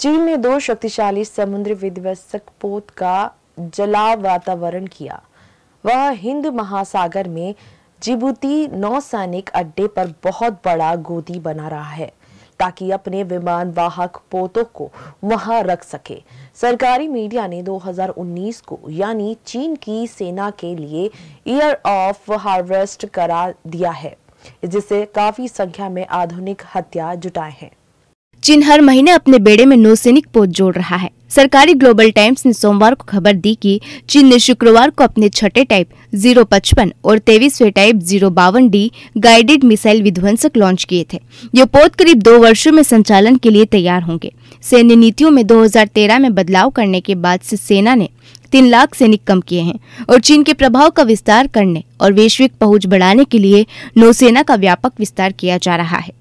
चीन ने दो शक्तिशाली समुद्र विध्वंसक पोत का जला वातावरण किया वह हिंद महासागर में जिबूती नौसैनिक अड्डे पर बहुत बड़ा गोदी बना रहा है ताकि अपने विमान वाहक पोतों को वहां रख सके सरकारी मीडिया ने 2019 को यानी चीन की सेना के लिए ईयर ऑफ हार्वेस्ट करा दिया है जिससे काफी संख्या में आधुनिक हत्या जुटाए हैं चीन हर महीने अपने बेड़े में नौसैनिक पोत जोड़ रहा है सरकारी ग्लोबल टाइम्स ने सोमवार को खबर दी कि चीन ने शुक्रवार को अपने छठे टाइप जीरो पचपन और तेईसवे टाइप जीरो बावन डी गाइडेड मिसाइल विध्वंसक लॉन्च किए थे ये पोत करीब दो वर्षों में संचालन के लिए तैयार होंगे सैन्य नीतियों में 2013 में बदलाव करने के बाद से सेना ने तीन लाख सैनिक कम किए हैं और चीन के प्रभाव का विस्तार करने और वैश्विक पहुंच बढ़ाने के लिए नौसेना का व्यापक विस्तार किया जा रहा है